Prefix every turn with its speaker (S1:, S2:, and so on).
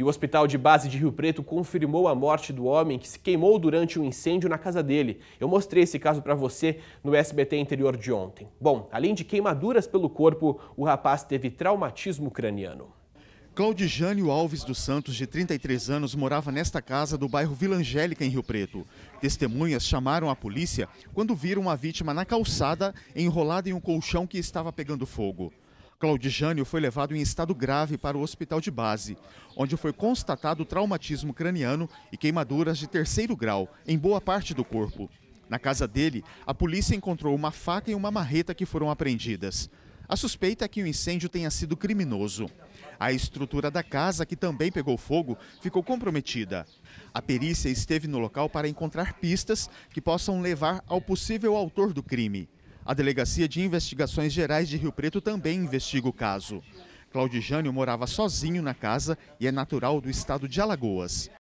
S1: E o hospital de base de Rio Preto confirmou a morte do homem que se queimou durante um incêndio na casa dele. Eu mostrei esse caso para você no SBT Interior de ontem. Bom, além de queimaduras pelo corpo, o rapaz teve traumatismo craniano. Claudijânio Alves dos
S2: Santos, de 33 anos, morava nesta casa do bairro Vila Angélica, em Rio Preto. Testemunhas chamaram a polícia quando viram a vítima na calçada, enrolada em um colchão que estava pegando fogo. Claudijânio foi levado em estado grave para o hospital de base, onde foi constatado traumatismo craniano e queimaduras de terceiro grau em boa parte do corpo. Na casa dele, a polícia encontrou uma faca e uma marreta que foram apreendidas. A suspeita é que o incêndio tenha sido criminoso. A estrutura da casa, que também pegou fogo, ficou comprometida. A perícia esteve no local para encontrar pistas que possam levar ao possível autor do crime. A Delegacia de Investigações Gerais de Rio Preto também investiga o caso. Claudijânio morava sozinho na casa e é natural do estado de Alagoas.